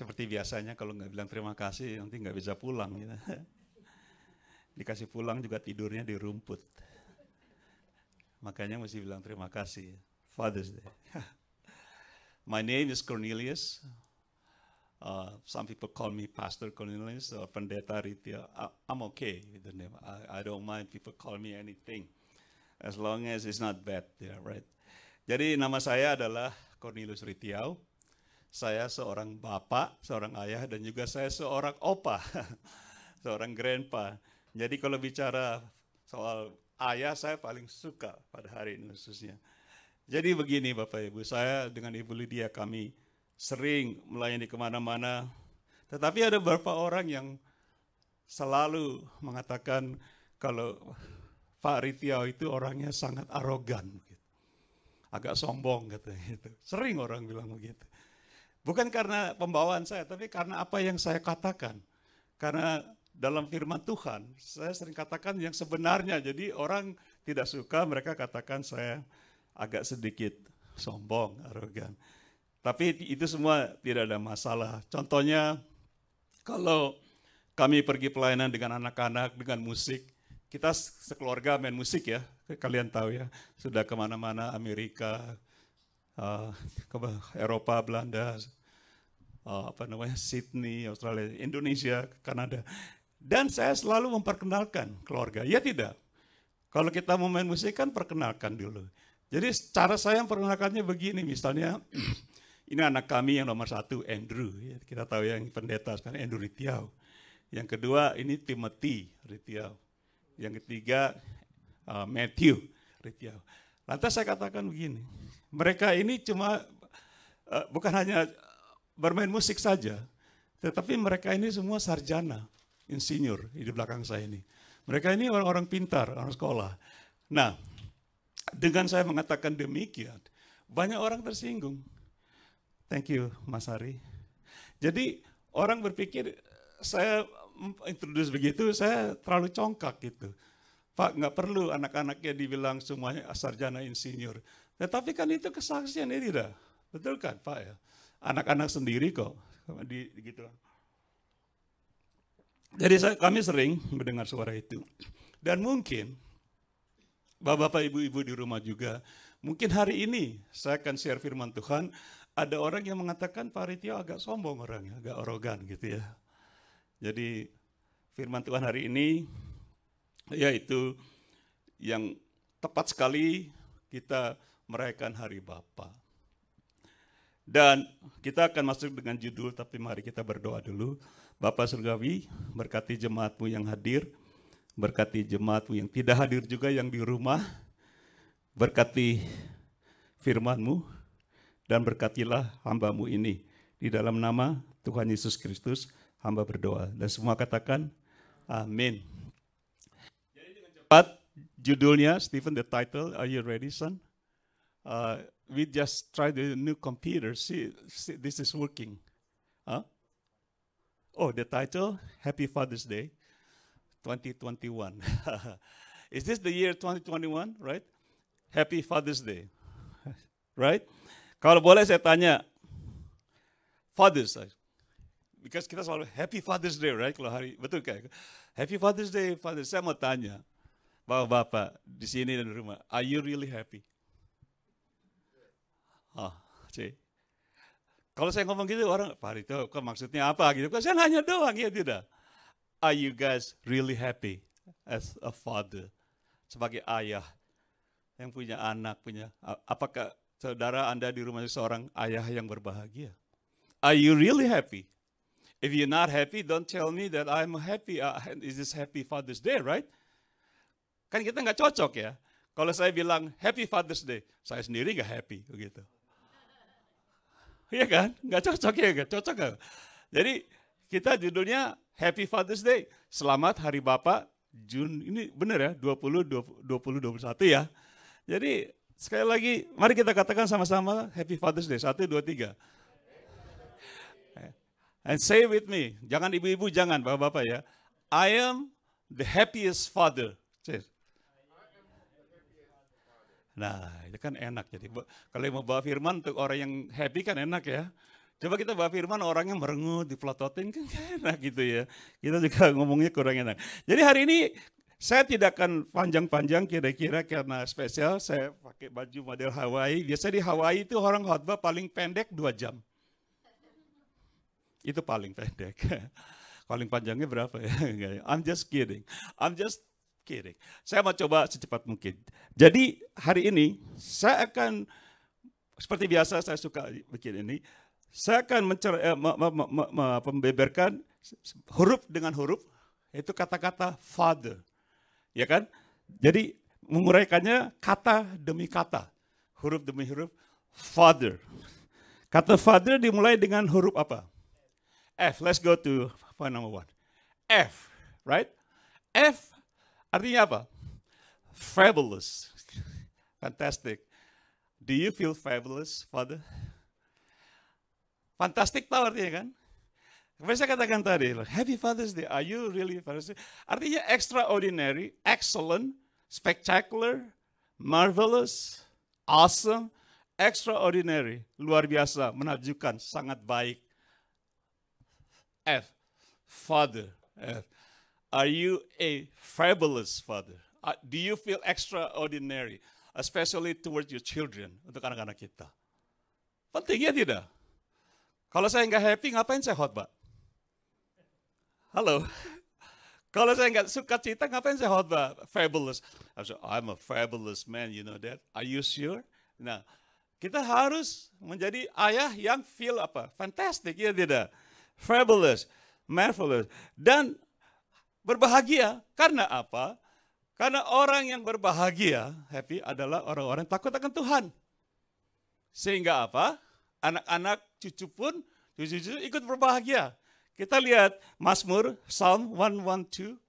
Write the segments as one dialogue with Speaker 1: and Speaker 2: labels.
Speaker 1: Seperti biasanya kalau nggak bilang terima kasih nanti nggak bisa pulang. Gitu. Dikasih pulang juga tidurnya di rumput. Makanya mesti bilang terima kasih. Father's Day. My name is Cornelius. Uh, some people call me Pastor Cornelius or uh, Pendeta Ritya. I'm okay with the name. I, I, don't mind people call me anything. As long as it's not bad, yeah, right? Jadi nama saya adalah Cornelius Ritiau. Saya seorang bapak, seorang ayah, dan juga saya seorang opa, seorang grandpa. Jadi kalau bicara soal ayah, saya paling suka pada hari ini khususnya. Jadi begini Bapak Ibu, saya dengan Ibu Lydia kami sering melayani kemana-mana. Tetapi ada beberapa orang yang selalu mengatakan kalau Pak Ritiau itu orangnya sangat arogan. Gitu. Agak sombong katanya gitu. Sering orang bilang begitu. Bukan karena pembawaan saya, tapi karena apa yang saya katakan. Karena dalam firman Tuhan, saya sering katakan yang sebenarnya. Jadi orang tidak suka, mereka katakan saya agak sedikit sombong, arogan. Tapi itu semua tidak ada masalah. Contohnya, kalau kami pergi pelayanan dengan anak-anak, dengan musik, kita sekeluarga main musik ya, kalian tahu ya, sudah kemana-mana Amerika, eh, Eropa, Belanda, Eh, apa namanya Sydney, Australia, Indonesia, Kanada. Dan saya selalu memperkenalkan keluarga. Ya tidak. Kalau kita mau main musik kan perkenalkan dulu. Jadi cara saya memperkenalkannya begini, misalnya ini anak kami yang nomor satu Andrew, ya, kita tahu yang pendeta sekarang Andrew Ritiau. Yang kedua ini Timothy Ritiau. Yang ketiga uh, Matthew Ritiau. Lantas saya katakan begini, mereka ini cuma uh, bukan hanya bermain musik saja. Tetapi mereka ini semua sarjana, insinyur di belakang saya ini. Mereka ini orang-orang pintar, orang sekolah. Nah, dengan saya mengatakan demikian, banyak orang tersinggung. Thank you, Mas Hari. Jadi orang berpikir saya introduce begitu, saya terlalu congkak gitu. Pak, nggak perlu anak-anaknya dibilang semuanya sarjana insinyur. Tetapi kan itu kesaksian, ini tidak? Betul kan Pak ya? anak-anak sendiri kok. Di, gitu
Speaker 2: Jadi saya, kami
Speaker 1: sering mendengar suara itu. Dan mungkin bapak-bapak ibu-ibu di rumah juga, mungkin hari ini saya akan share firman Tuhan, ada orang yang mengatakan Pak Ritio agak sombong orangnya, agak arogan gitu ya. Jadi firman Tuhan hari ini yaitu yang tepat sekali kita merayakan hari Bapa. Dan kita akan masuk dengan judul, tapi mari kita berdoa dulu. Bapak Surgawi, berkati jemaatmu yang hadir, berkati jemaatmu yang tidak hadir juga yang di rumah, berkati firmanmu, dan berkatilah hambamu ini. Di dalam nama Tuhan Yesus Kristus, hamba berdoa. Dan semua katakan, amin. Jadi dengan cepat, judulnya, Stephen, the title, are you ready son? Uh, we just tried the new computer. See, see this is working. Huh? Oh, the title, Happy Father's Day 2021. is this the year 2021, right? Happy Father's Day. right? Kalau boleh saya tanya, Fathers, eh? because kita selalu Happy Father's Day, right? Kalau hari, betul kan? Happy Father's Day, fathers. Saya mau tanya, bapak-bapak di sini dan di rumah, are you really happy? Oh, C. Kalau saya ngomong gitu orang, Pak Rito, kok maksudnya apa gitu? Kok saya nanya doang ya tidak. Are you guys really happy as a father? Sebagai ayah yang punya anak, punya apakah saudara Anda di rumah seorang ayah yang berbahagia? Are you really happy? If you're not happy, don't tell me that I'm happy. Uh, is this happy Father's Day, right? Kan kita nggak cocok ya. Kalau saya bilang Happy Father's Day, saya sendiri nggak happy begitu. Iya kan? Nggak cocok ya kan? Cocok kan? Jadi kita judulnya Happy Father's Day. Selamat Hari Bapak Jun. Ini benar ya? 20, 20, 20 21 ya. Jadi sekali lagi mari kita katakan sama-sama Happy Father's Day. Satu, dua, tiga. And say with me, jangan ibu-ibu, jangan bapak-bapak ya. I am the happiest father. Cheers. Nah, itu kan enak. Jadi kalau mau bawa firman untuk orang yang happy kan enak ya. Coba kita bawa firman orang orangnya merengut, diplototin kan enak gitu ya. Kita juga ngomongnya kurang enak. Jadi hari ini saya tidak akan panjang-panjang kira-kira karena spesial saya pakai baju model Hawaii. Biasanya di Hawaii itu orang khotbah paling pendek dua jam. Itu paling pendek. paling panjangnya berapa ya? ya? I'm just kidding. I'm just Kiri. Saya mau coba secepat mungkin. Jadi hari ini saya akan seperti biasa saya suka bikin ini. Saya akan mencer, eh, me, me, me, me, membeberkan huruf dengan huruf itu kata-kata father. Ya kan? Jadi menguraikannya kata demi kata, huruf demi huruf father. Kata father dimulai dengan huruf apa? F. Let's go to point number one. F, right? F Artinya apa? Fabulous. Fantastic. Do you feel fabulous, Father? Fantastic tahu artinya kan? Kemudian saya katakan tadi, Happy Father's Day, are you really Father's Day? Artinya extraordinary, excellent, spectacular, marvelous, awesome, extraordinary, luar biasa, menakjubkan, sangat baik. F, Father, F. Are you a fabulous father? Uh, do you feel extraordinary, especially towards your children, untuk anak-anak kita? Penting ya tidak? Kalau saya nggak happy, ngapain saya khotbah? Halo? Kalau saya nggak suka cita, ngapain saya khotbah? Fabulous. I'm a fabulous man, you know that? Are you sure? Nah, kita harus menjadi ayah yang feel apa? Fantastic, ya tidak? Fabulous, marvelous. Dan berbahagia. Karena apa? Karena orang yang berbahagia, happy adalah orang-orang takut akan Tuhan. Sehingga apa? Anak-anak cucu pun, cucu-cucu ikut berbahagia. Kita lihat Mazmur Psalm 112.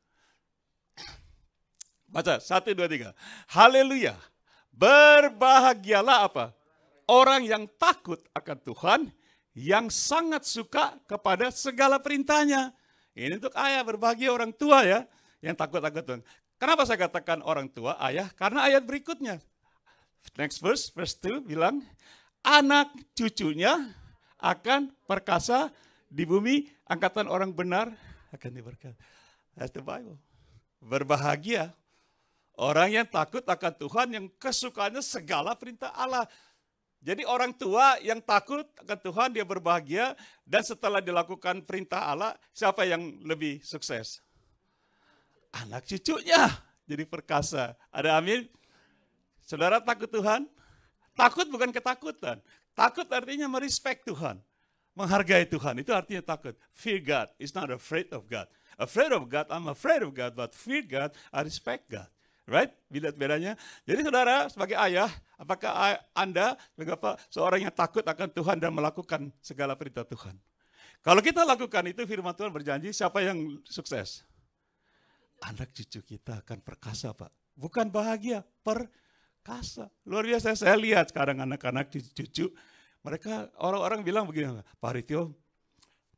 Speaker 1: Baca, 1, 2, 3. Haleluya. Berbahagialah apa? Orang yang takut akan Tuhan, yang sangat suka kepada segala perintahnya. Ini untuk ayah, berbahagia orang tua ya, yang takut-takut Tuhan. Kenapa saya katakan orang tua, ayah? Karena ayat berikutnya. Next verse, verse 2 bilang, anak cucunya akan perkasa di bumi, angkatan orang benar akan diberkati. That's the Bible. Berbahagia orang yang takut akan Tuhan, yang kesukaannya segala perintah Allah. Jadi orang tua yang takut akan Tuhan, dia berbahagia. Dan setelah dilakukan perintah Allah, siapa yang lebih sukses? Anak cucunya jadi perkasa. Ada amin? Saudara takut Tuhan? Takut bukan ketakutan. Takut artinya merespek Tuhan. Menghargai Tuhan, itu artinya takut. Fear God, is not afraid of God. Afraid of God, I'm afraid of God, but fear God, I respect God. Right? Bila bedanya. Jadi saudara, sebagai ayah, apakah Anda sebagai apa, seorang yang takut akan Tuhan dan melakukan segala perintah Tuhan? Kalau kita lakukan itu firman Tuhan berjanji siapa yang sukses? Anak cucu kita akan perkasa Pak. Bukan bahagia, perkasa. Luar biasa saya lihat sekarang anak-anak cucu-cucu. Mereka orang-orang bilang begini, Pak Ritio,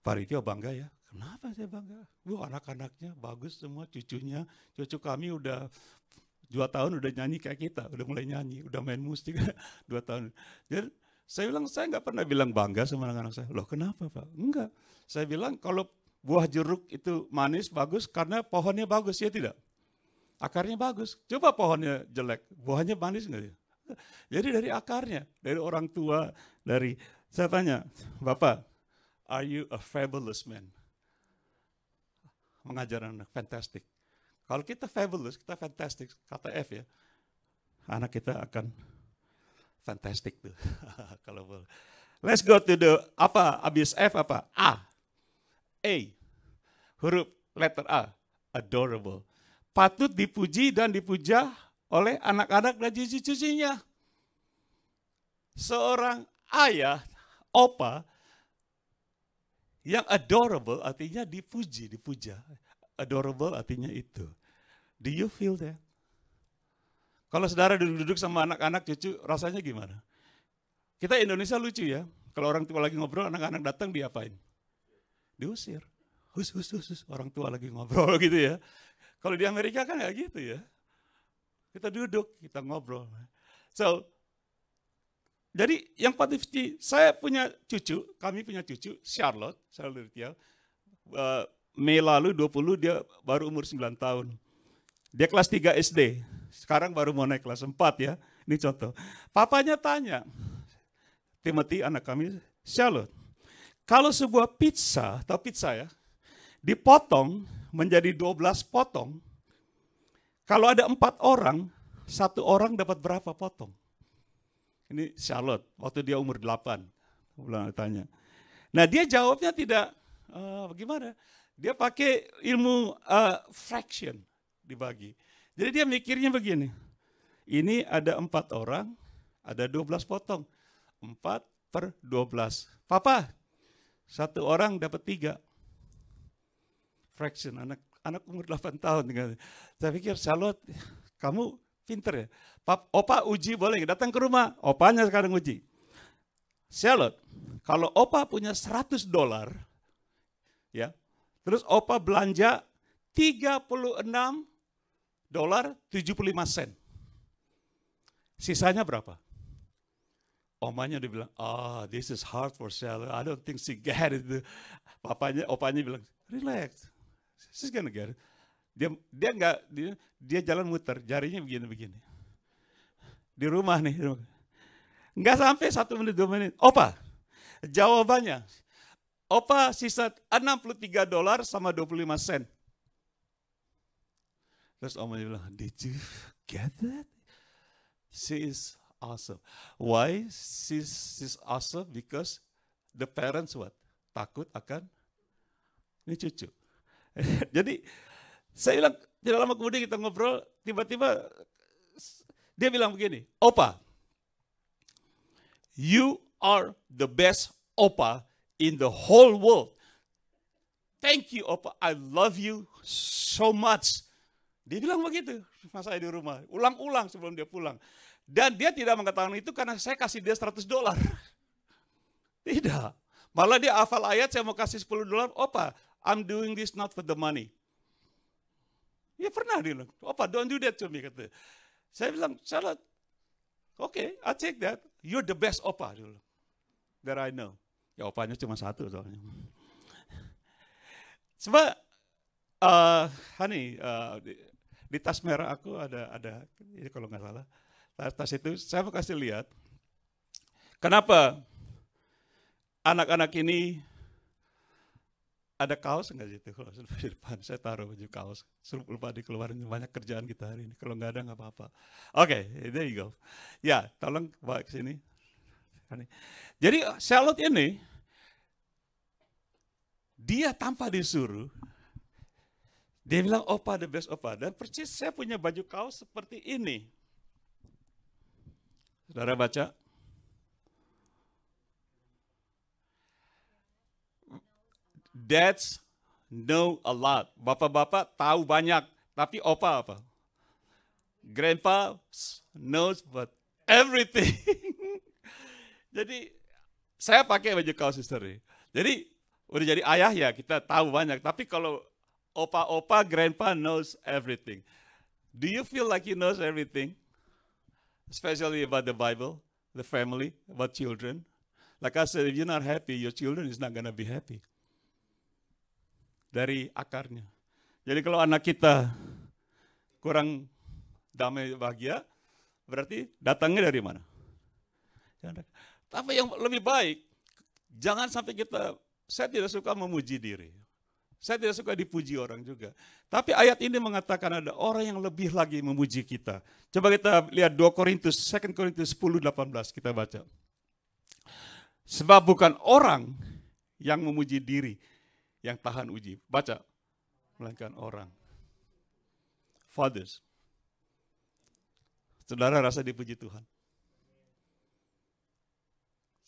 Speaker 1: Pak Ritio bangga ya. Kenapa saya bangga? Wah anak-anaknya bagus semua, cucunya, cucu kami udah dua tahun udah nyanyi kayak kita, udah mulai nyanyi, udah main musik dua tahun. Jadi saya bilang saya nggak pernah bilang bangga sama anak-anak saya. Loh kenapa pak? Enggak. Saya bilang kalau buah jeruk itu manis bagus karena pohonnya bagus ya tidak. Akarnya bagus. Coba pohonnya jelek, buahnya manis nggak ya? Jadi dari akarnya, dari orang tua, dari saya tanya, Bapak, are you a fabulous man? mengajar anak fantastic. Kalau kita fabulous, kita fantastic, kata F ya, anak kita akan fantastic tuh. Kalau boleh. Let's go to the apa abis F apa A, A, huruf letter A, adorable. Patut dipuji dan dipuja oleh anak-anak dan cucu-cucunya. Seorang ayah, opa, yang adorable artinya dipuji, dipuja. Adorable artinya itu. Do you feel that? Kalau saudara duduk-duduk sama anak-anak cucu, rasanya gimana? Kita Indonesia lucu ya. Kalau orang tua lagi ngobrol, anak-anak datang diapain? Diusir. Hus, hus, hus, hus. Orang tua lagi ngobrol gitu ya. Kalau di Amerika kan kayak gitu ya. Kita duduk, kita ngobrol. So, jadi yang 450, saya punya cucu, kami punya cucu, Charlotte, Charlotte dia, eh, Mei lalu 20 dia baru umur 9 tahun. Dia kelas 3 SD, sekarang baru mau naik kelas 4 ya, ini contoh. Papanya tanya, Timothy anak kami, Charlotte, kalau sebuah pizza, atau pizza ya, dipotong menjadi 12 potong, kalau ada empat orang, satu orang dapat berapa potong? Ini Charlotte, waktu dia umur 8. pulang tanya. Nah dia jawabnya tidak, uh, eh, bagaimana? Dia pakai ilmu uh, fraction dibagi. Jadi dia mikirnya begini, ini ada empat orang, ada 12 potong. 4 per 12. Papa, satu orang dapat tiga. Fraction, anak anak umur 8 tahun. Saya pikir, Charlotte, kamu Pinter ya. Pap, opa uji boleh datang ke rumah. Opanya sekarang uji. Charlotte, kalau opa punya 100 dolar, ya, terus opa belanja 36 dolar 75 sen. Sisanya berapa? Omanya udah bilang, ah, oh, this is hard for Charlotte. I don't think she get it. Papanya, opanya bilang, relax. She's gonna get it. Dia dia nggak dia, dia jalan muter, jarinya begini-begini. Di rumah nih. Nggak sampai satu menit, dua menit. Opa, jawabannya. Opa sisa 63 dolar sama 25 sen. Terus omanya bilang, did you get that? She is awesome. Why she is awesome? Because the parents what? Takut akan ini cucu. Jadi saya bilang, tidak lama kemudian kita ngobrol, tiba-tiba dia bilang begini, Opa, you are the best Opa in the whole world. Thank you Opa, I love you so much. Dia bilang begitu, masa saya di rumah, ulang-ulang sebelum dia pulang. Dan dia tidak mengatakan itu karena saya kasih dia 100 dolar. Tidak. Malah dia hafal ayat, saya mau kasih 10 dolar, Opa, I'm doing this not for the money. Ya pernah dia bilang, Opa, don't do that to me. Kata. Saya bilang, Charlotte, okay, I take that. You're the best Opa. Dia bilang, that I know. Ya opanya cuma satu soalnya. Coba, uh, eh, honey, uh, eh, di, di tas merah aku ada, ada ini kalau nggak salah, tas itu saya mau kasih lihat. Kenapa anak-anak ini ada kaos enggak sih itu kalau di depan saya taruh baju kaos suruh lupa dikeluarin banyak kerjaan kita hari ini kalau nggak ada nggak apa-apa oke okay, there you go ya tolong bawa ke sini jadi salad ini dia tanpa disuruh dia bilang opa the best opa dan persis saya punya baju kaos seperti ini saudara baca dads know a lot. Bapak-bapak tahu banyak, tapi opa apa? Grandpa knows but everything. Jadi saya pakai baju kaos history. Jadi udah jadi ayah ya kita tahu banyak, tapi kalau opa-opa grandpa knows everything. Do you feel like he knows everything? Especially about the Bible, the family, about children. Like I said, if you're not happy, your children is not going to be happy dari akarnya. Jadi kalau anak kita kurang damai bahagia, berarti datangnya dari mana? Tapi yang lebih baik, jangan sampai kita, saya tidak suka memuji diri. Saya tidak suka dipuji orang juga. Tapi ayat ini mengatakan ada orang yang lebih lagi memuji kita. Coba kita lihat 2 Korintus, 2 Korintus 10, 18 kita baca. Sebab bukan orang yang memuji diri, yang tahan uji. Baca. Melainkan orang. Fathers. Saudara rasa dipuji Tuhan.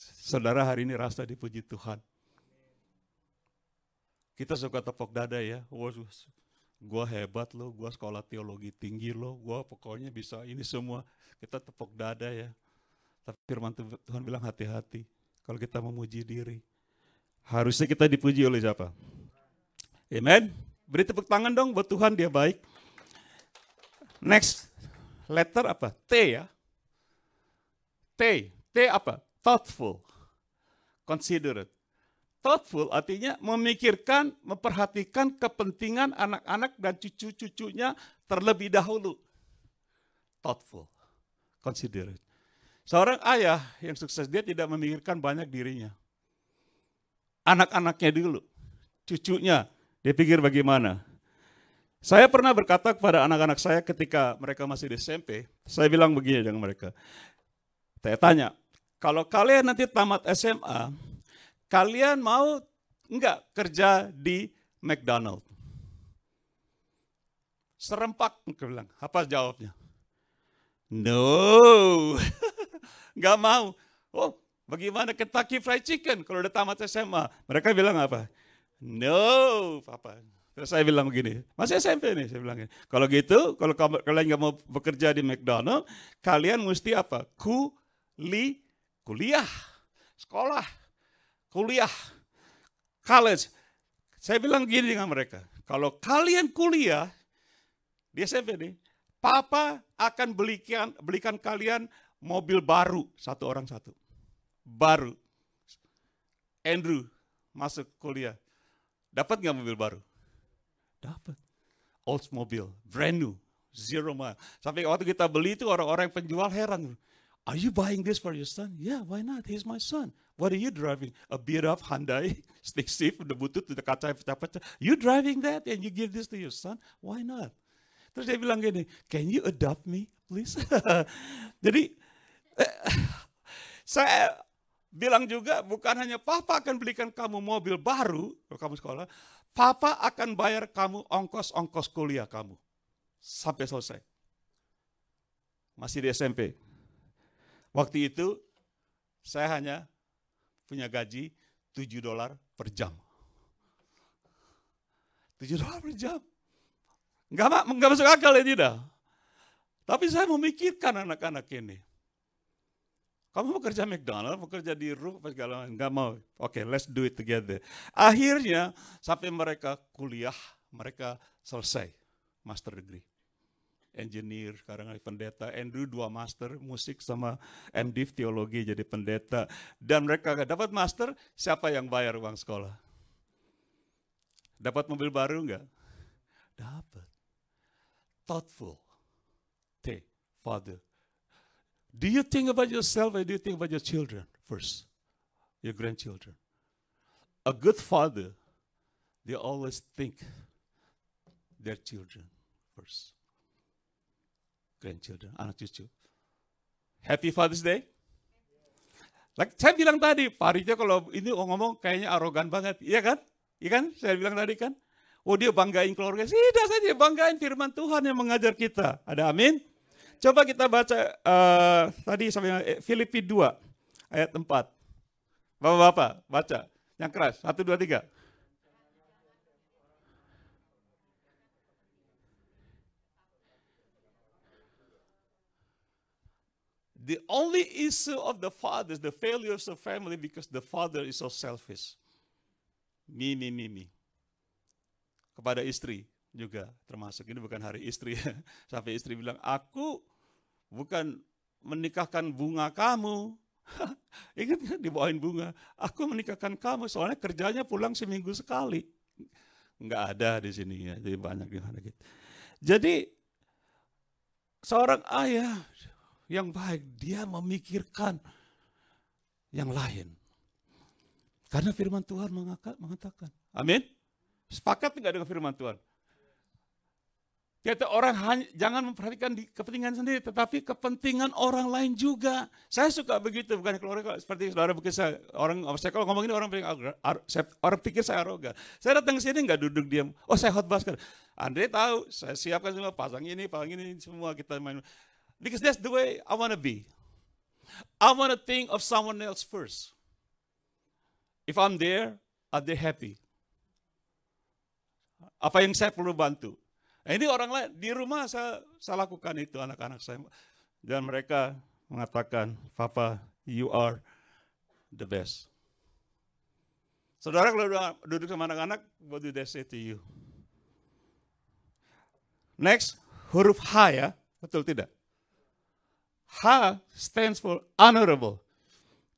Speaker 1: Saudara hari ini rasa dipuji Tuhan. Kita suka tepok dada ya. Gua hebat loh, gua sekolah teologi tinggi loh, gua pokoknya bisa ini semua. Kita tepok dada ya. Tapi firman Tuhan bilang hati-hati kalau kita memuji diri. Harusnya kita dipuji oleh siapa? Amen. Beri tepuk tangan dong buat Tuhan dia baik. Next letter apa? T ya. T. T apa? Thoughtful. Considerate. Thoughtful artinya memikirkan, memperhatikan kepentingan anak-anak dan cucu-cucunya terlebih dahulu. Thoughtful. Considerate. Seorang ayah yang sukses dia tidak memikirkan banyak dirinya anak-anaknya dulu, cucunya. Dia pikir bagaimana. Saya pernah berkata kepada anak-anak saya ketika mereka masih di SMP, saya bilang begini dengan mereka. Saya tanya, kalau kalian nanti tamat SMA, kalian mau enggak kerja di McDonald's? Serempak, mereka bilang. Apa jawabnya? No, enggak mau. Oh, Bagaimana Kentucky Fried Chicken kalau udah tamat SMA? Mereka bilang apa? No, papa. Terus saya bilang begini, masih SMP nih, saya bilang ini. Kalau gitu, kalau kamu, kalian nggak mau bekerja di McDonald, kalian mesti apa? Kuli, kuliah, sekolah, kuliah, college. Saya bilang gini dengan mereka, kalau kalian kuliah di SMP nih, Papa akan belikan belikan kalian mobil baru satu orang satu baru. Andrew masuk kuliah. Dapat nggak mobil baru? Dapat. Oldsmobile, brand new, zero mile. Sampai waktu kita beli itu orang-orang penjual heran. Are you buying this for your son? Yeah, why not? He's my son. What are you driving? A beat up Hyundai, stick shift, the butut, the kaca pecah-pecah. You driving that and you give this to your son? Why not? Terus dia bilang gini, can you adopt me please? Jadi, eh, saya bilang juga bukan hanya papa akan belikan kamu mobil baru kalau kamu sekolah, papa akan bayar kamu ongkos-ongkos kuliah kamu sampai selesai. Masih di SMP. Waktu itu saya hanya punya gaji 7 dolar per jam. 7 dolar per jam. Enggak, enggak masuk akal ya tidak. Tapi saya memikirkan anak-anak ini. Kamu mau kerja McDonald, mau kerja di apa segala macam. Enggak mau. Oke, okay, let's do it together. Akhirnya sampai mereka kuliah, mereka selesai master degree. Engineer, sekarang pendeta. Andrew dua master, musik sama MD teologi jadi pendeta. Dan mereka dapat master, siapa yang bayar uang sekolah? Dapat mobil baru enggak? Dapat. Thoughtful. T, father Do you think about yourself or do you think about your children first? Your grandchildren. A good father, they always think their children first. Grandchildren, anak cucu. Happy Father's Day. Like saya bilang tadi, Pak Rijo kalau ini ngomong kayaknya arogan banget. Iya kan? Iya kan? Saya bilang tadi kan. Oh dia banggain keluarga. Tidak saja banggain firman Tuhan yang mengajar kita. Ada amin? Coba kita baca uh, tadi sampai eh, Filipi 2 ayat 4. Bapak-bapak baca yang keras 1 2 3. The only issue of the father is the failure of the family because the father is so selfish. Me, me, me, me. Kepada istri, juga termasuk ini bukan hari istri ya. Sampai istri bilang, aku bukan menikahkan bunga kamu. Ingat kan dibawain bunga, aku menikahkan kamu soalnya kerjanya pulang seminggu sekali. Nggak ada di sini ya, jadi banyak di ada gitu. Jadi seorang ayah yang baik dia memikirkan yang lain. Karena firman Tuhan mengatakan, amin. Sepakat nggak dengan firman Tuhan? Yaitu orang hanya, jangan memperhatikan di kepentingan sendiri, tetapi kepentingan orang lain juga. Saya suka begitu, bukan keluarga seperti saudara mungkin saya, orang saya kalau ngomong ini orang pikir, orang pikir saya arogan. Saya datang ke sini nggak duduk diam. Oh saya hot basket. Andre tahu, saya siapkan semua pasang ini, pasang ini semua kita main. Because that's the way I wanna be. I wanna think of someone else first. If I'm there, are they happy? Apa yang saya perlu bantu? Nah, ini orang lain di rumah saya, saya lakukan itu anak-anak saya. Dan mereka mengatakan, Papa, you are the best. Saudara kalau duduk sama anak-anak, what do they say to you? Next, huruf H ya, betul tidak? H stands for honorable,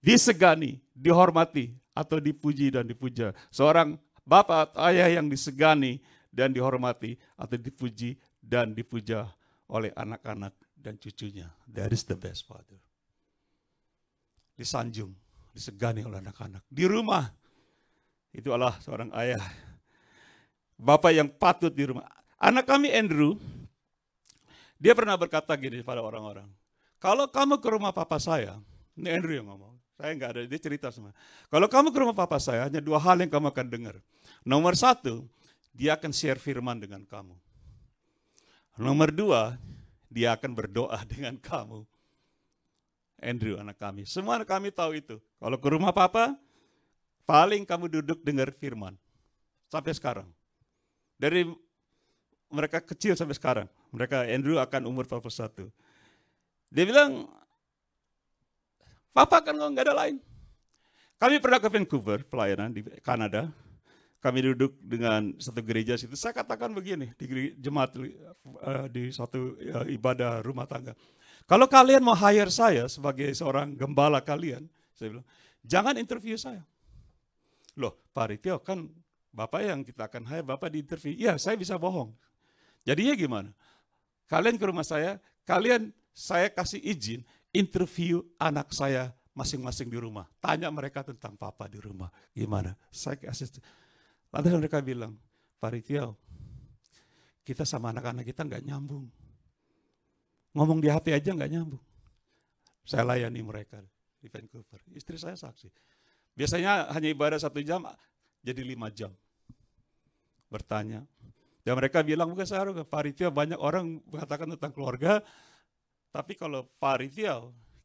Speaker 1: disegani, dihormati, atau dipuji dan dipuja. Seorang bapak atau ayah yang disegani, dan dihormati atau dipuji dan dipuja oleh anak-anak dan cucunya. That is the best father. Disanjung, disegani oleh anak-anak. Di rumah, itu Allah seorang ayah. Bapak yang patut di rumah. Anak kami Andrew, dia pernah berkata gini pada orang-orang, kalau kamu ke rumah papa saya, ini Andrew yang ngomong, saya nggak ada, dia cerita semua. Kalau kamu ke rumah papa saya, hanya dua hal yang kamu akan dengar. Nomor satu, dia akan share firman dengan kamu. Nomor dua, dia akan berdoa dengan kamu. Andrew, anak kami. Semua anak kami tahu itu. Kalau ke rumah papa, paling kamu duduk dengar firman. Sampai sekarang. Dari mereka kecil sampai sekarang. Mereka Andrew akan umur 41. Dia bilang, Papa kan nggak ada lain. Kami pernah ke Vancouver, pelayanan di Kanada kami duduk dengan satu gereja situ. Saya katakan begini di jemaat eh, di satu eh, ibadah rumah tangga. Kalau kalian mau hire saya sebagai seorang gembala kalian, saya bilang, jangan interview saya. Loh, Pak Ritio kan Bapak yang kita akan hire, Bapak di interview. Ya saya bisa bohong. Jadi ya gimana? Kalian ke rumah saya, kalian saya kasih izin interview anak saya masing-masing di rumah. Tanya mereka tentang papa di rumah. Gimana? Saya kasih Lantas mereka bilang, Pak kita sama anak-anak kita nggak nyambung. Ngomong di hati aja nggak nyambung. Saya layani mereka di Vancouver. Istri saya saksi. Biasanya hanya ibadah satu jam, jadi lima jam. Bertanya. Dan mereka bilang, bukan saya Pak Ritiau, banyak orang mengatakan tentang keluarga, tapi kalau Pak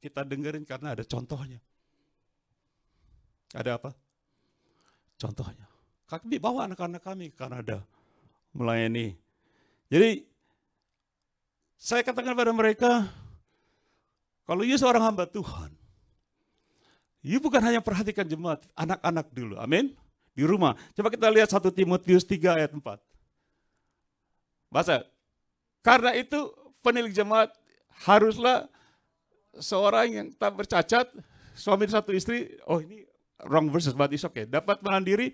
Speaker 1: kita dengerin karena ada contohnya. Ada apa? Contohnya. Kami bawa anak-anak kami ke Kanada melayani. Jadi saya katakan pada mereka, kalau you seorang hamba Tuhan, you bukan hanya perhatikan jemaat, anak-anak dulu, amin? Di rumah. Coba kita lihat satu Timotius 3 ayat 4. Bahasa, Karena itu penilik jemaat haruslah seorang yang tak bercacat, suami satu istri, oh ini wrong verses, but it's okay. Dapat menandiri.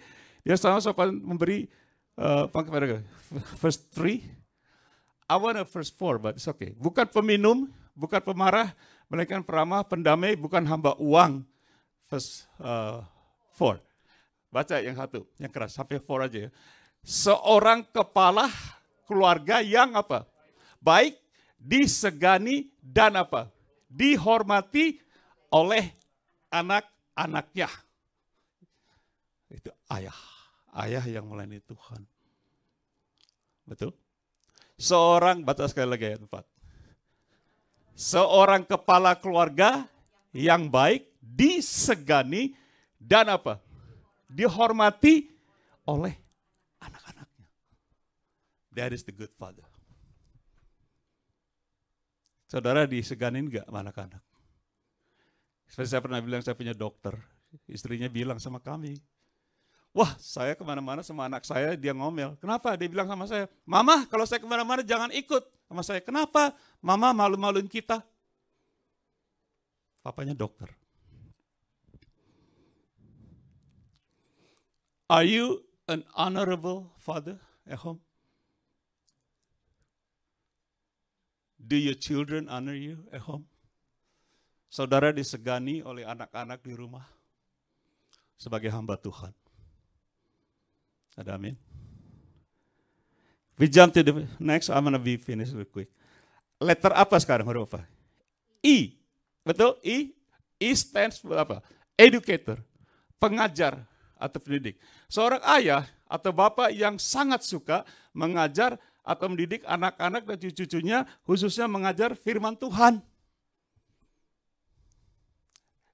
Speaker 1: Yes, saya also memberi uh, kepada verse three, I want a verse four, but it's okay. Bukan peminum, bukan pemarah, melainkan peramah, pendamai, bukan hamba uang. First uh, four. Baca yang satu, yang keras, sampai four aja ya. Seorang kepala keluarga yang apa? Baik, disegani dan apa? Dihormati oleh anak-anaknya. Itu ayah ayah yang melayani Tuhan. Betul? Seorang, batas sekali lagi ayat 4. Seorang kepala keluarga yang baik disegani dan apa? Dihormati oleh anak-anaknya. That is the good father. Saudara disegani gak sama anak-anak? Seperti saya pernah bilang, saya punya dokter. Istrinya bilang sama kami, Wah, saya kemana-mana sama anak saya, dia ngomel. Kenapa? Dia bilang sama saya, Mama, kalau saya kemana-mana jangan ikut sama saya. Kenapa? Mama malu-maluin kita. Papanya dokter. Are you an honorable father at home? Do your children honor you at home? Saudara disegani oleh anak-anak di rumah sebagai hamba Tuhan. Is that We jump to the next. I'm gonna be finished real quick. Letter apa sekarang huruf apa? I. Betul? I. I stands for apa? Educator. Pengajar atau pendidik. Seorang ayah atau bapak yang sangat suka mengajar atau mendidik anak-anak dan cucu-cucunya khususnya mengajar firman Tuhan.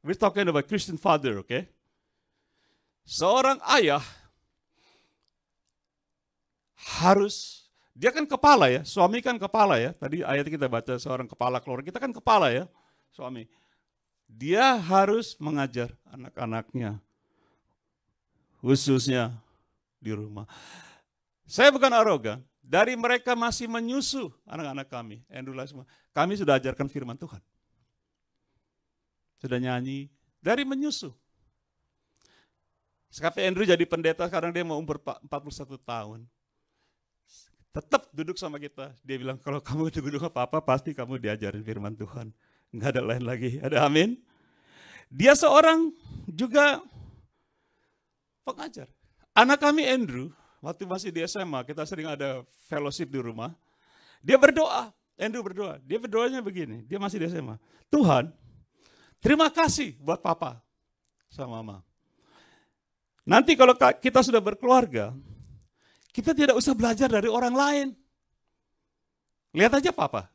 Speaker 1: We're talking about Christian father, okay? Seorang ayah harus dia kan kepala ya, suami kan kepala ya. Tadi ayat kita baca seorang kepala keluarga, kita kan kepala ya, suami. Dia harus mengajar anak-anaknya, khususnya di rumah. Saya bukan arogan, dari mereka masih menyusu anak-anak kami, Andrew semua. Kami sudah ajarkan firman Tuhan. Sudah nyanyi, dari menyusu. sekarang Andrew jadi pendeta, sekarang dia mau umur 41 tahun tetap duduk sama kita. Dia bilang, kalau kamu duduk apa-apa pasti kamu diajarin firman Tuhan. Nggak ada lain lagi. Ada amin. Dia seorang juga pengajar. Anak kami Andrew, waktu masih di SMA, kita sering ada fellowship di rumah. Dia berdoa, Andrew berdoa. Dia berdoanya begini, dia masih di SMA. Tuhan, terima kasih buat papa sama mama. Nanti kalau kita sudah berkeluarga, kita tidak usah belajar dari orang lain. Lihat aja papa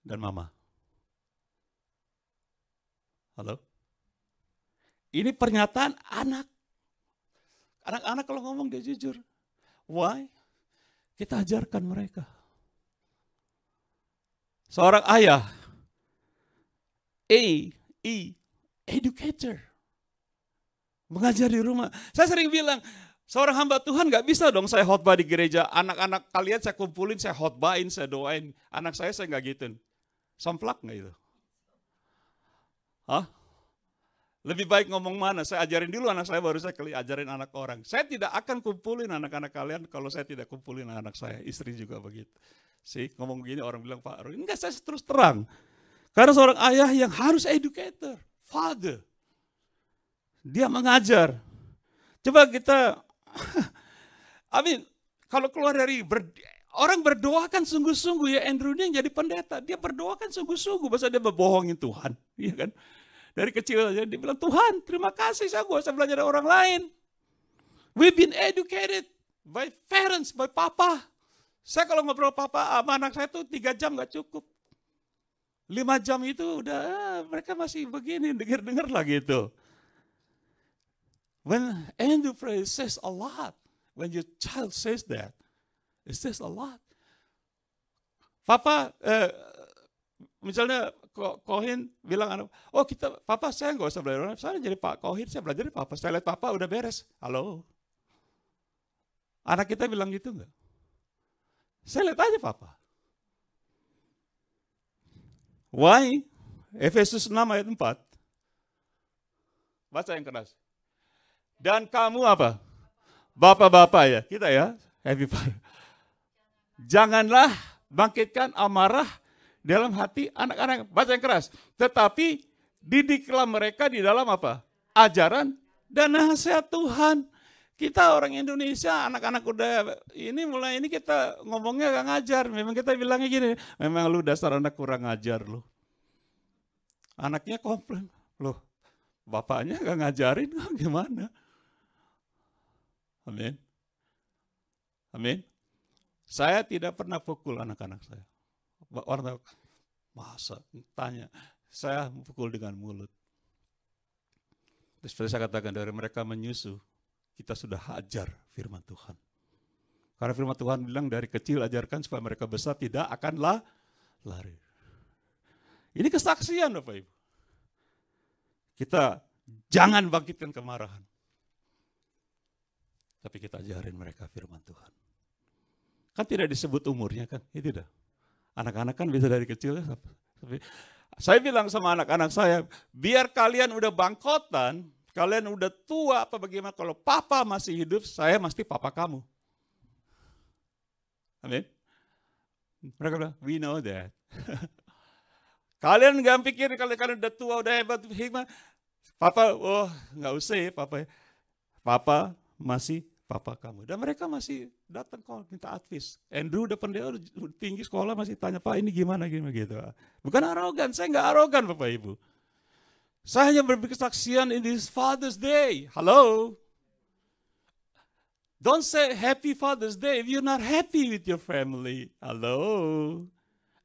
Speaker 1: dan mama. Halo? Ini pernyataan anak. Anak-anak kalau ngomong dia jujur. Why? Kita ajarkan mereka. Seorang ayah, A, E, educator. Mengajar di rumah. Saya sering bilang, Seorang hamba Tuhan nggak bisa dong saya khotbah di gereja. Anak-anak kalian saya kumpulin, saya khotbahin, saya doain. Anak saya saya nggak gitu Samplak nggak itu? Hah? Lebih baik ngomong mana? Saya ajarin dulu anak saya baru saya ajarin anak orang. Saya tidak akan kumpulin anak-anak kalian kalau saya tidak kumpulin anak saya. Istri juga begitu. Sih, ngomong gini orang bilang, Pak Arun, enggak saya terus terang. Karena seorang ayah yang harus educator, father. Dia mengajar. Coba kita Amin. Kalau keluar dari ber, orang berdoa kan sungguh-sungguh ya Andrew ini yang jadi pendeta. Dia berdoa kan sungguh-sungguh. Masa dia berbohongin Tuhan. Iya kan? Dari kecil dia bilang, Tuhan terima kasih saya gue saya belajar dari orang lain. We've been educated by parents, by papa. Saya kalau ngobrol papa sama anak saya tuh tiga jam gak cukup. Lima jam itu udah ah, mereka masih begini, denger-denger lah gitu. When Andrew phrase says a lot, when your child says that, it says a lot. Papa, eh, misalnya Kohin bilang anu, oh kita papa saya nggak usah belajar saya jadi Pak Kohin, saya belajar dari papa, saya lihat papa udah beres. Halo. Anak kita bilang gitu nggak? Saya lihat aja papa. Why? Efesus 6 ayat 4. Baca yang keras. Dan kamu apa? Bapak-bapak ya, kita ya, happy parent. Janganlah bangkitkan amarah dalam hati anak-anak. Baca yang keras. Tetapi didiklah mereka di dalam apa? Ajaran dan nasihat Tuhan. Kita orang Indonesia, anak-anak udah ini mulai ini kita ngomongnya gak ngajar. Memang kita bilangnya gini, memang lu dasar anak kurang ngajar lu. Anaknya komplain, loh bapaknya gak ngajarin gimana? Amin. Amin. Saya tidak pernah pukul anak-anak saya. Orang tahu, masa tanya, saya pukul dengan mulut. Terus seperti saya katakan, dari mereka menyusu, kita sudah hajar firman Tuhan. Karena firman Tuhan bilang dari kecil ajarkan supaya mereka besar tidak akanlah lari. Ini kesaksian Bapak Ibu. Kita jangan bangkitkan kemarahan. Tapi kita ajarin mereka firman Tuhan. Kan tidak disebut umurnya kan? Ya Itu dah. Anak-anak kan bisa dari kecil. Tapi ya. saya bilang sama anak-anak saya, biar kalian udah bangkotan, kalian udah tua apa bagaimana, kalau papa masih hidup, saya mesti papa kamu. Amin. Mereka bilang, we know that. kalian gak pikir kalau kalian udah tua, udah hebat, hikmah. Papa, oh gak usah ya papa ya. Papa masih papa kamu. Dan mereka masih datang kalau minta advis. Andrew depan dia tinggi sekolah masih tanya, Pak ini gimana, gimana gitu. Bukan arogan, saya nggak arogan Bapak Ibu. Saya hanya berbicara kesaksian in this Father's Day. Hello? Don't say happy Father's Day if you're not happy with your family. Hello?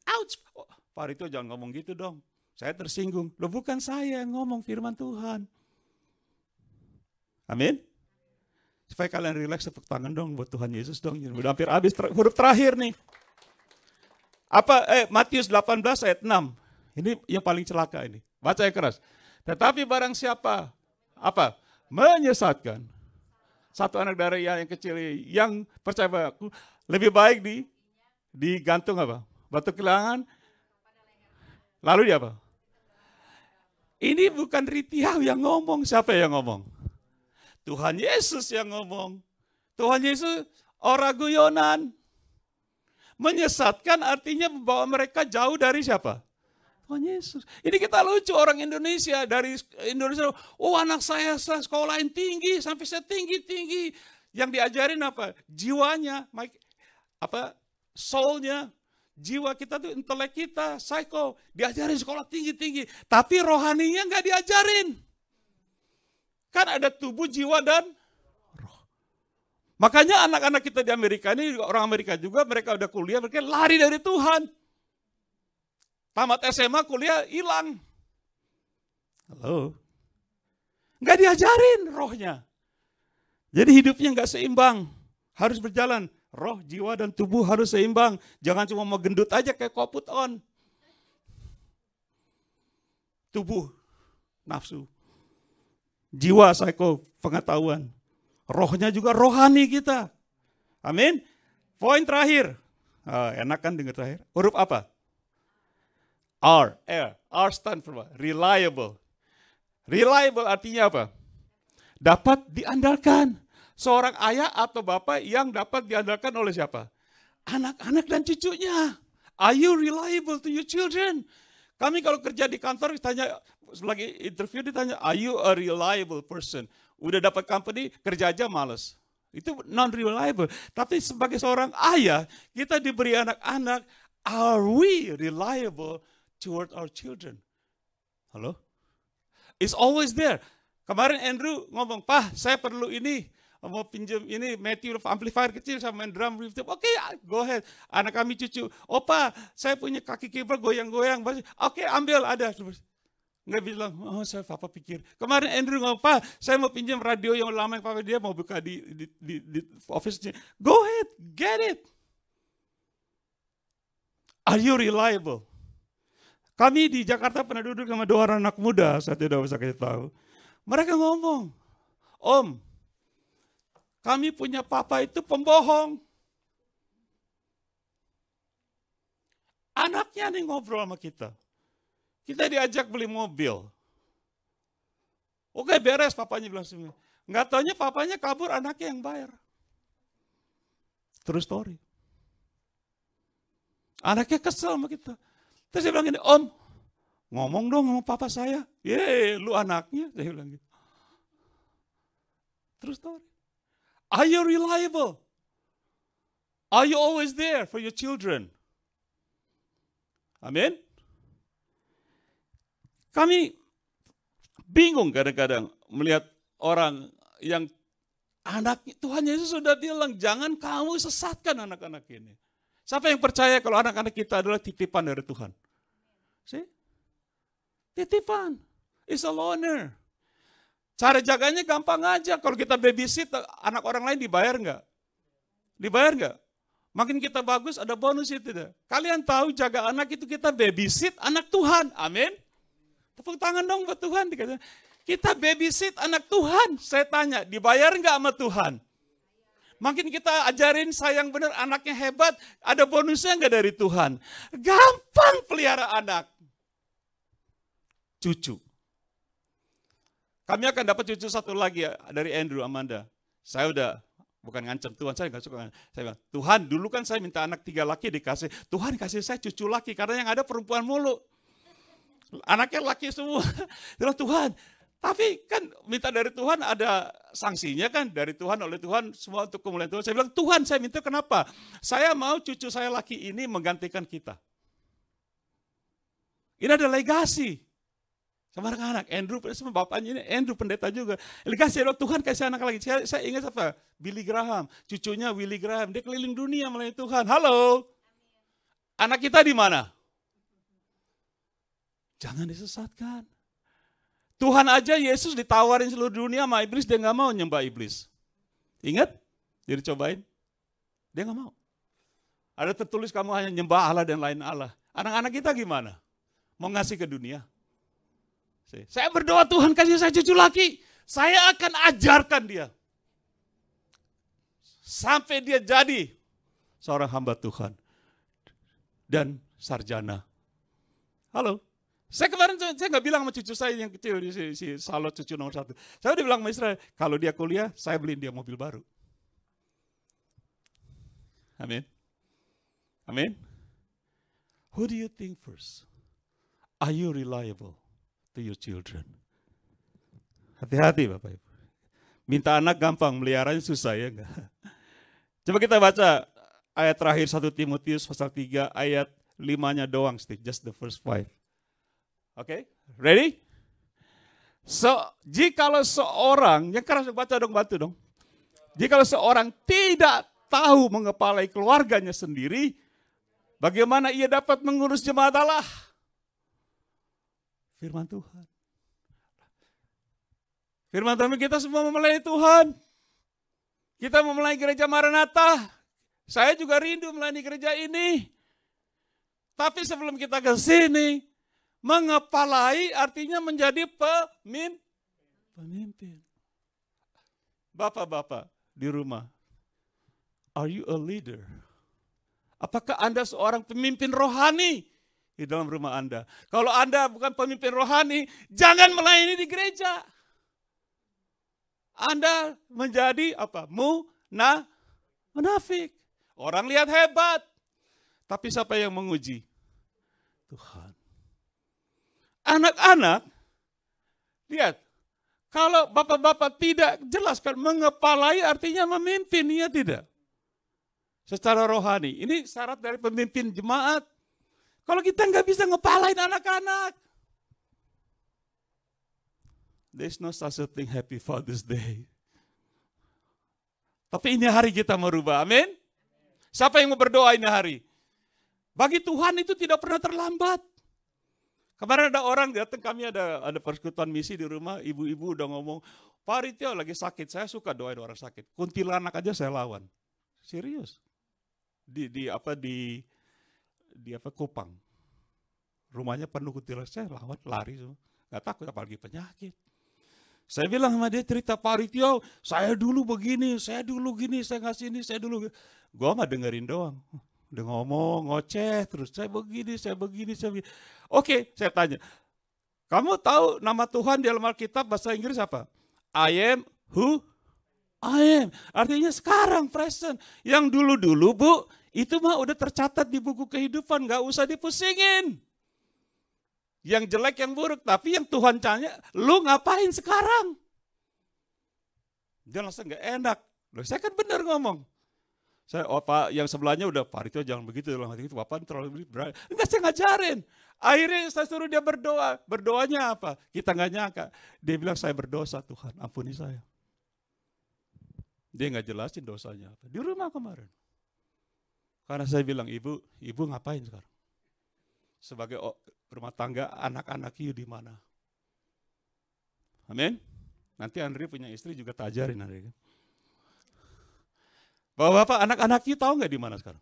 Speaker 1: Ouch! Oh, Pak Rito jangan ngomong gitu dong. Saya tersinggung. Loh bukan saya yang ngomong firman Tuhan. Amin? Supaya kalian rileks tepuk tangan dong buat Tuhan Yesus dong. Udah hampir habis, ter huruf terakhir nih. Apa eh Matius 18 ayat 6. Ini yang paling celaka ini. Baca yang keras. Tetapi barang siapa apa? Menyesatkan satu anak dari yang kecil yang percaya aku lebih baik di digantung apa? Batu kehilangan. Lalu dia apa? Ini bukan Ritiau yang ngomong, siapa yang ngomong? Tuhan Yesus yang ngomong. Tuhan Yesus orang guyonan. Menyesatkan artinya membawa mereka jauh dari siapa? Tuhan Yesus. Ini kita lucu orang Indonesia dari Indonesia. Oh anak saya sekolah yang tinggi sampai saya tinggi-tinggi. Yang diajarin apa? Jiwanya, apa soulnya, jiwa kita tuh intelek kita, psycho, diajarin sekolah tinggi-tinggi, tapi rohaninya nggak diajarin. Kan ada tubuh, jiwa, dan roh. Makanya anak-anak kita di Amerika ini, orang Amerika juga, mereka udah kuliah, mereka lari dari Tuhan. Tamat SMA, kuliah, hilang. Halo? Nggak diajarin rohnya. Jadi hidupnya nggak seimbang. Harus berjalan. Roh, jiwa, dan tubuh harus seimbang. Jangan cuma mau gendut aja kayak koput on. Tubuh, nafsu. Jiwa psycho pengetahuan. Rohnya juga rohani kita. Amin. Poin terakhir. Oh, enak kan dengar terakhir. Huruf apa? R. R. R stand for what? Reliable. Reliable artinya apa? Dapat diandalkan. Seorang ayah atau bapak yang dapat diandalkan oleh siapa? Anak-anak dan cucunya. Are you reliable to your children? Kami kalau kerja di kantor tanya lagi interview ditanya, are you a reliable person? Udah dapat company, kerja aja males. Itu non-reliable. Tapi sebagai seorang ayah, kita diberi anak-anak, are we reliable toward our children? Halo? It's always there. Kemarin Andrew ngomong, Pak, saya perlu ini, mau pinjam ini Matthew amplifier kecil sama main drum Oke, okay, go ahead. Anak kami cucu, opa, oh, saya punya kaki keyboard goyang-goyang. Oke, okay, ambil ada. Nggak bilang, oh saya papa pikir. Kemarin Andrew ngomong, saya mau pinjam radio yang lama yang papa dia mau buka di, di, di, di office-nya. Go ahead, get it. Are you reliable? Kami di Jakarta pernah duduk sama dua orang anak muda, saya tidak bisa kasih tahu. Mereka ngomong, Om, kami punya papa itu pembohong. Anaknya nih ngobrol sama kita. Kita diajak beli mobil. Oke beres papanya bilang sini. Nggak taunya papanya kabur anaknya yang bayar. True story. Anaknya kesel sama kita. Terus dia bilang gini, om ngomong dong sama papa saya. Ye, lu anaknya. Saya bilang gitu. True story. Are you reliable? Are you always there for your children? Amin. Kami bingung kadang-kadang melihat orang yang anak Tuhan Yesus sudah bilang jangan kamu sesatkan anak-anak ini. Siapa yang percaya kalau anak-anak kita adalah titipan dari Tuhan? See? Titipan. It's a loaner. Cara jaganya gampang aja. Kalau kita babysit, anak orang lain dibayar nggak? Dibayar nggak? Makin kita bagus, ada bonus itu. Kalian tahu jaga anak itu kita babysit anak Tuhan. Amin. Tepuk tangan dong buat Tuhan. kita babysit anak Tuhan. Saya tanya, dibayar nggak sama Tuhan? Makin kita ajarin sayang bener anaknya hebat, ada bonusnya nggak dari Tuhan? Gampang pelihara anak. Cucu. Kami akan dapat cucu satu lagi ya dari Andrew Amanda. Saya udah bukan ngancam Tuhan, saya nggak suka. Saya bilang, Tuhan dulu kan saya minta anak tiga laki dikasih. Tuhan kasih saya cucu laki karena yang ada perempuan mulu. Anaknya laki semua. Dia Tuhan, tapi kan minta dari Tuhan ada sanksinya kan dari Tuhan oleh Tuhan semua untuk kemuliaan Tuhan. Saya bilang Tuhan saya minta kenapa? Saya mau cucu saya laki ini menggantikan kita. Ini ada legasi. Kemarin anak Andrew sama bapaknya ini Andrew pendeta juga. Legasi loh Tuhan kasih anak lagi. Saya, saya ingat apa? Billy Graham, cucunya Willy Graham. Dia keliling dunia melayani Tuhan. Halo. Anak kita di mana? Jangan disesatkan. Tuhan aja Yesus ditawarin seluruh dunia sama iblis, dia nggak mau nyembah iblis. Ingat? Jadi cobain. Dia nggak mau. Ada tertulis kamu hanya nyembah Allah dan lain Allah. Anak-anak kita gimana? Mau ngasih ke dunia? Saya berdoa Tuhan kasih saya cucu laki. Saya akan ajarkan dia. Sampai dia jadi seorang hamba Tuhan. Dan sarjana. Halo, saya kemarin saya nggak bilang sama cucu saya yang kecil si, si salon cucu nomor satu. Saya udah bilang sama istri, kalau dia kuliah saya beliin dia mobil baru. Amin. Amin. Who do you think first? Are you reliable to your children? Hati-hati Bapak Ibu. Minta anak gampang, meliharanya susah ya enggak. Coba kita baca ayat terakhir 1 Timotius pasal 3 ayat 5-nya doang, just the first five. Oke, okay? ready? So, jikalau seorang, yang keras baca dong batu dong. Jikalau seorang tidak tahu mengepalai keluarganya sendiri, bagaimana ia dapat mengurus jemaat Allah? Firman Tuhan. Firman Tuhan kita semua memelayani Tuhan. Kita memulai gereja Maranatha. Saya juga rindu melayani gereja ini. Tapi sebelum kita ke sini, Mengepalai artinya menjadi pemimpin. pemimpin. Bapak-bapak di rumah, are you a leader? Apakah Anda seorang pemimpin rohani di dalam rumah Anda? Kalau Anda bukan pemimpin rohani, jangan melayani di gereja. Anda menjadi apa? Mu, nah, munafik. Orang lihat hebat. Tapi siapa yang menguji? Tuhan. Anak-anak, lihat, kalau bapak-bapak tidak jelaskan mengepalai artinya memimpin, ya tidak. Secara rohani. Ini syarat dari pemimpin jemaat. Kalau kita nggak bisa ngepalain anak-anak. There's no such thing happy Father's Day. Tapi ini hari kita merubah, amin. Siapa yang mau berdoa ini hari? Bagi Tuhan itu tidak pernah terlambat. Kemarin ada orang datang kami ada ada persekutuan misi di rumah, ibu-ibu udah ngomong, Pak Ritio lagi sakit, saya suka doain orang sakit. Kuntilanak aja saya lawan. Serius. Di di apa di di apa Kupang. Rumahnya penuh kuntilanak, saya lawan lari semua. Gak takut apalagi penyakit. Saya bilang sama dia cerita Pak Ritio, saya dulu begini, saya dulu gini, saya ngasih ini, saya dulu. Gue mah dengerin doang. Udah ngomong, ngoceh terus. Saya begini, saya begini, saya begini. Oke, saya tanya. Kamu tahu nama Tuhan di dalam Alkitab bahasa Inggris apa? I am who? I am. Artinya sekarang, present. Yang dulu-dulu, Bu, itu mah udah tercatat di buku kehidupan. Gak usah dipusingin. Yang jelek, yang buruk. Tapi yang Tuhan tanya, lu ngapain sekarang? Dia langsung gak enak. Loh, saya kan benar ngomong saya oh, yang sebelahnya udah Pak Rito jangan begitu dalam hati itu Bapak terlalu berani. Enggak saya ngajarin. Akhirnya saya suruh dia berdoa. Berdoanya apa? Kita nggak nyangka. Dia bilang saya berdosa Tuhan, ampuni saya. Dia nggak jelasin dosanya apa. Di rumah kemarin. Karena saya bilang ibu, ibu ngapain sekarang? Sebagai rumah tangga anak-anak itu di mana? Amin. Nanti Andre punya istri juga tajarin kan? Bapak-bapak, anak-anak you tahu nggak di mana sekarang?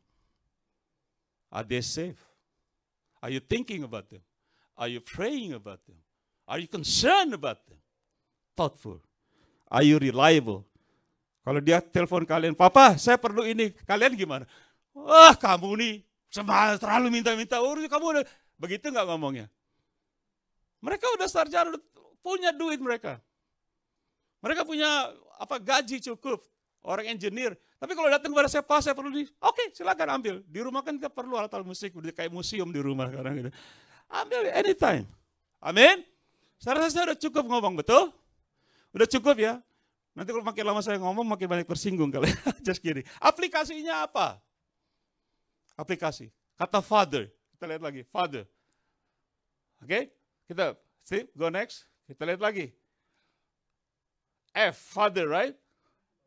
Speaker 1: Are they safe? Are you thinking about them? Are you praying about them? Are you concerned about them? Thoughtful. Are you reliable? Kalau dia telepon kalian, Papa, saya perlu ini. Kalian gimana? Wah, kamu nih semangat terlalu minta-minta. Oh, kamu udah begitu nggak ngomongnya? Mereka udah sarjana, punya duit mereka. Mereka punya apa gaji cukup, orang engineer. Tapi kalau datang kepada saya, Pak, saya perlu di, oke okay, silakan ambil. Di rumah kan kita perlu alat-alat musik, udah kayak museum di rumah sekarang gitu. Ambil anytime. Amin. Saya rasa saya udah cukup ngomong, betul? Udah cukup ya? Nanti kalau makin lama saya ngomong, makin banyak tersinggung kali. Just kidding. Aplikasinya apa? Aplikasi. Kata father. Kita lihat lagi, father. Oke, okay? kita, see? go next. Kita lihat lagi. F, father, right?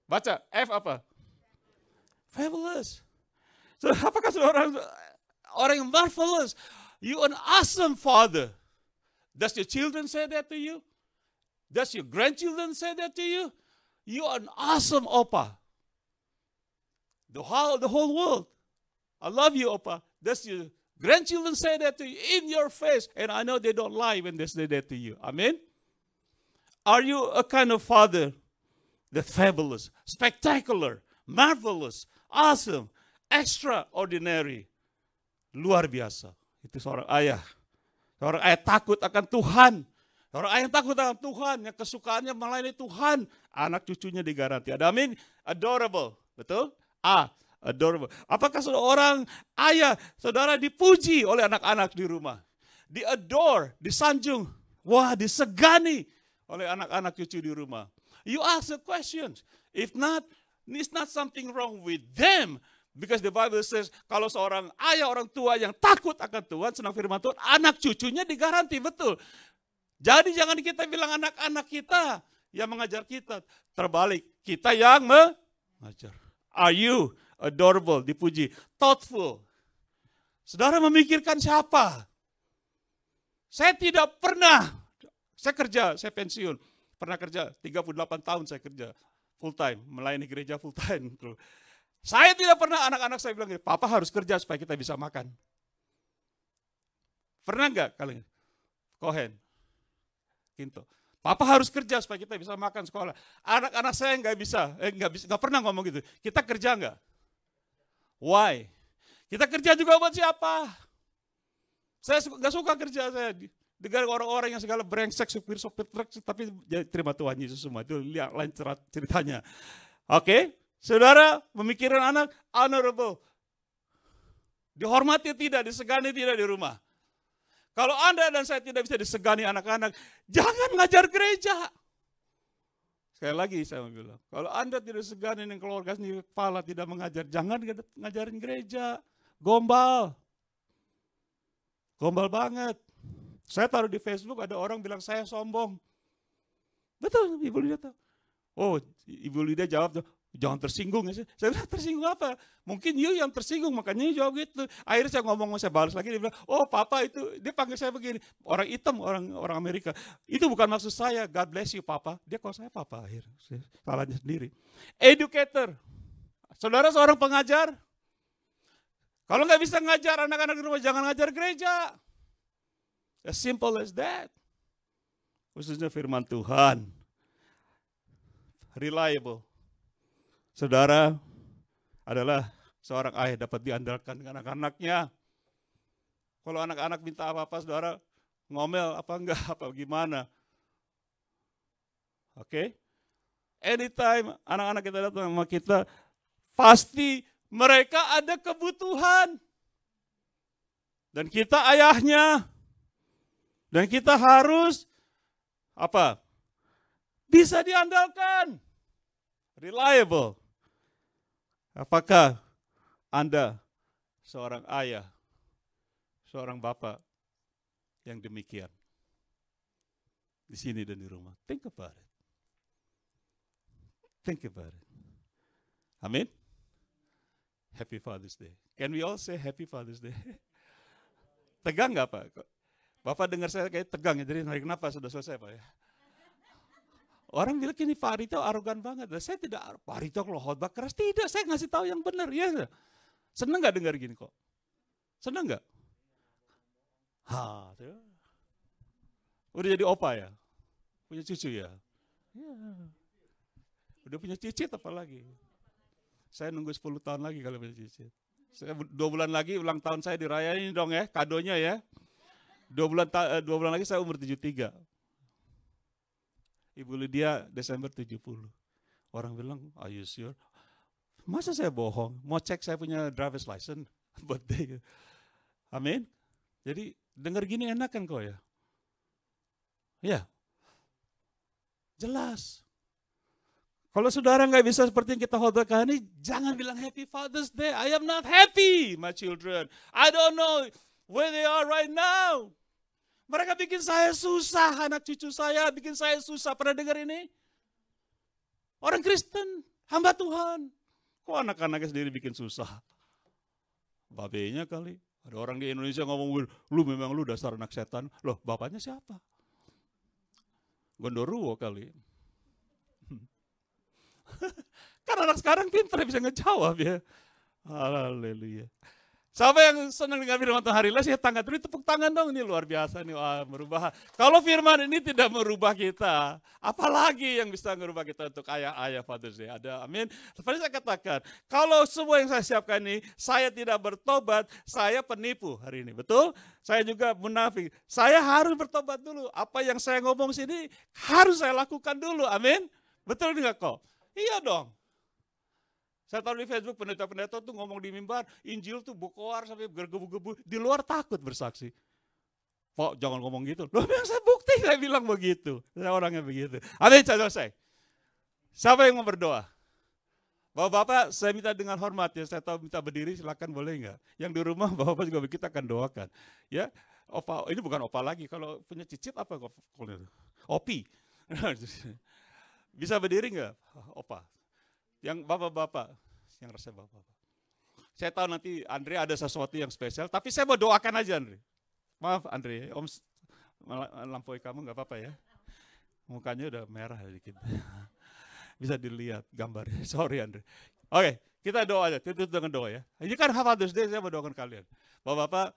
Speaker 1: Baca F apa? Fabulous. So apakah orang orang yang marvelous? You an awesome father. Does your children say that to you? Does your grandchildren say that to you? You are an awesome Opa. The whole, the whole world. I love you, Opa. Does your grandchildren say that to you in your face? And I know they don't lie when they say that to you. Amen? Are you a kind of father the fabulous, spectacular, marvelous, awesome, extraordinary. Luar biasa. Itu seorang ayah. Seorang ayah takut akan Tuhan. Seorang ayah takut akan Tuhan. Yang kesukaannya ini Tuhan. Anak cucunya digaranti. Ada amin? Adorable. Betul? A. Adorable. Apakah seorang ayah, saudara dipuji oleh anak-anak di rumah? Di adore, disanjung. Wah, disegani oleh anak-anak cucu di rumah. You ask the questions. If not, it's not something wrong with them. Because the Bible says, kalau seorang ayah, orang tua yang takut akan Tuhan, senang firman Tuhan, anak cucunya digaranti, betul. Jadi jangan kita bilang anak-anak kita yang mengajar kita. Terbalik, kita yang mengajar. Are you adorable, dipuji, thoughtful. Saudara memikirkan siapa? Saya tidak pernah, saya kerja, saya pensiun pernah kerja, 38 tahun saya kerja full time, melayani gereja full time. Gitu. Saya tidak pernah anak-anak saya bilang, papa harus kerja supaya kita bisa makan. Pernah nggak kalian? Kohen, Kinto. Gitu. Papa harus kerja supaya kita bisa makan sekolah. Anak-anak saya nggak bisa, eh, nggak bisa, nggak pernah ngomong gitu. Kita kerja nggak? Why? Kita kerja juga buat siapa? Saya nggak suka kerja saya. Dengan orang-orang yang segala brengsek, supir-supir truk, tapi terima Tuhan Yesus semua. Itu lihat lain ceritanya. Oke, okay? saudara, pemikiran anak, honorable. Dihormati tidak, disegani tidak di rumah. Kalau Anda dan saya tidak bisa disegani anak-anak, jangan ngajar gereja. Sekali lagi saya mau bilang, kalau Anda tidak segani dengan keluarga sendiri, kepala tidak mengajar, jangan ngajarin gereja. Gombal. Gombal banget. Saya taruh di Facebook ada orang bilang saya sombong. Betul, Ibu Lida tahu. Oh, Ibu Lida jawab jangan tersinggung ya. Saya bilang tersinggung apa? Mungkin you yang tersinggung, makanya you jawab gitu. Akhirnya saya ngomong, saya balas lagi, dia bilang, oh papa itu, dia panggil saya begini. Orang hitam, orang orang Amerika. Itu bukan maksud saya, God bless you papa. Dia kalau saya papa akhirnya, salahnya sendiri. Educator, saudara seorang pengajar. Kalau nggak bisa ngajar anak-anak di rumah, jangan ngajar gereja. As simple as that. Khususnya firman Tuhan. Reliable. Saudara adalah seorang ayah dapat diandalkan dengan anak-anaknya. Kalau anak-anak minta apa-apa, saudara ngomel apa enggak, apa gimana. Oke? Okay? Anytime anak-anak kita datang sama kita, pasti mereka ada kebutuhan. Dan kita ayahnya, dan kita harus apa? Bisa diandalkan. Reliable. Apakah Anda seorang ayah, seorang bapak yang demikian? Di sini dan di rumah. Think about it. Think about it. Amin. Happy Father's Day. Can we all say Happy Father's Day? Tegang nggak Pak? Bapak dengar saya kayak tegang ya, jadi narik nafas sudah selesai Pak ya. Orang bilang ini Pak Rito arogan banget. saya tidak, Pak Rito kalau khotbah keras, tidak, saya ngasih tahu yang benar. Ya, seneng gak dengar gini kok? Seneng gak? Ha, Udah jadi opa ya? Punya cucu ya? Ya. Udah punya cicit apalagi? Saya nunggu 10 tahun lagi kalau punya cicit. Saya, dua bulan lagi ulang tahun saya dirayain dong ya, kadonya ya. Dua bulan eh, dua bulan lagi saya umur 73. Ibu Lydia Desember 70. Orang bilang, are you sure? Masa saya bohong? Mau cek saya punya driver's license? Birthday. Gitu. they, amin. Jadi dengar gini enak kan kok ya? Ya, jelas. Kalau saudara nggak bisa seperti yang kita khotbahkan ini, jangan bilang Happy Father's Day. I am not happy, my children. I don't know where they are right now. Mereka bikin saya susah, anak cucu saya bikin saya susah. Pernah dengar ini? Orang Kristen, hamba Tuhan. Kok anak-anaknya sendiri bikin susah? Bapaknya kali. Ada orang di Indonesia ngomong, lu memang lu dasar anak setan. Loh, bapaknya siapa? Gondoruo kali. Karena anak sekarang pintar bisa ngejawab ya. Haleluya. Siapa yang senang dengan firman Tuhan hari ini ya tangan dulu tepuk tangan dong ini luar biasa nih wah merubah. Kalau firman ini tidak merubah kita, apalagi yang bisa merubah kita untuk ayah-ayah Father Day. Ada amin. Seperti saya katakan, kalau semua yang saya siapkan ini saya tidak bertobat, saya penipu hari ini. Betul? Saya juga munafik. Saya harus bertobat dulu. Apa yang saya ngomong sini harus saya lakukan dulu. Amin. Betul enggak kok? Iya dong. Saya tahu di Facebook pendeta-pendeta tuh ngomong di mimbar, Injil tuh bukoar sampai gergebu-gebu, di luar takut bersaksi. Pak, jangan ngomong gitu. Loh, yang saya bukti, saya bilang begitu. Saya orangnya begitu. Amin, selesai. Siapa yang mau berdoa? Bapak-bapak, saya minta dengan hormat ya, saya tahu minta berdiri, silakan boleh enggak? Yang di rumah, bapak-bapak juga kita akan doakan. Ya, opa, ini bukan opa lagi, kalau punya cicit apa? Opi. Bisa berdiri nggak, opa? Yang bapak-bapak, yang resep bapak-bapak. Saya tahu nanti Andre ada sesuatu yang spesial, tapi saya mau doakan aja Andre. Maaf Andre, Om Lampoi kamu nggak apa-apa ya. Mukanya udah merah sedikit, Bisa dilihat gambarnya. Sorry Andre. Oke, kita doa aja. Tutup dengan doa ya. Ini kan Father's Day, saya berdoakan kalian. Bapak-bapak,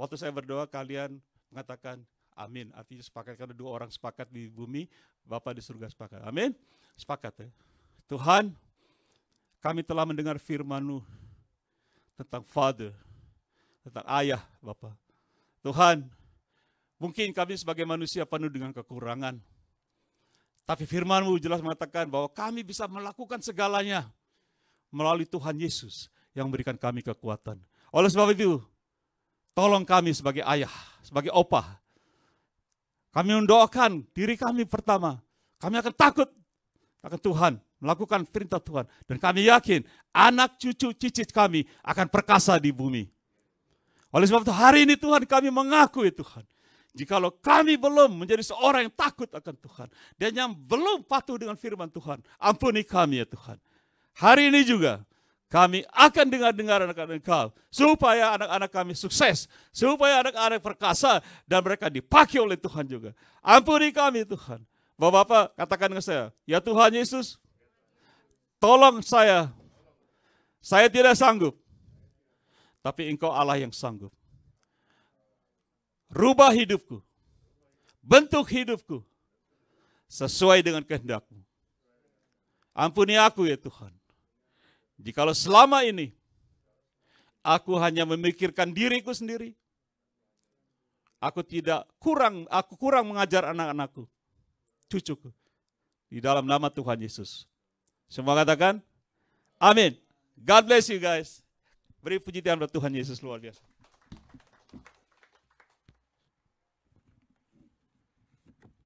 Speaker 1: waktu saya berdoa kalian mengatakan amin. Artinya sepakat karena dua orang sepakat di bumi, Bapak di surga sepakat. Amin. Sepakat ya. Tuhan kami telah mendengar firman-Mu tentang Father, tentang Ayah, Bapa, Tuhan, mungkin kami sebagai manusia penuh dengan kekurangan. Tapi firman-Mu jelas mengatakan bahwa kami bisa melakukan segalanya melalui Tuhan Yesus yang memberikan kami kekuatan. Oleh sebab itu, tolong kami sebagai ayah, sebagai Opah. Kami mendoakan diri kami pertama. Kami akan takut akan Tuhan melakukan perintah Tuhan. Dan kami yakin anak cucu cicit kami akan perkasa di bumi. Oleh sebab itu hari ini Tuhan kami mengakui Tuhan. Jikalau kami belum menjadi seorang yang takut akan Tuhan. Dan yang belum patuh dengan firman Tuhan. Ampuni kami ya Tuhan. Hari ini juga kami akan dengar-dengar anak-anak engkau. Supaya anak-anak kami sukses. Supaya anak-anak perkasa. Dan mereka dipakai oleh Tuhan juga. Ampuni kami Tuhan. Bapak-bapak katakan ke saya. Ya Tuhan Yesus, Tolong saya. Saya tidak sanggup. Tapi engkau Allah yang sanggup. Rubah hidupku. Bentuk hidupku. Sesuai dengan kehendakmu. Ampuni aku ya Tuhan. Jikalau selama ini aku hanya memikirkan diriku sendiri. Aku tidak kurang, aku kurang mengajar anak-anakku, cucuku. Di dalam nama Tuhan Yesus. Semua katakan, amin. God bless you guys. Beri puji Tuhan buat Tuhan Yesus luar biasa.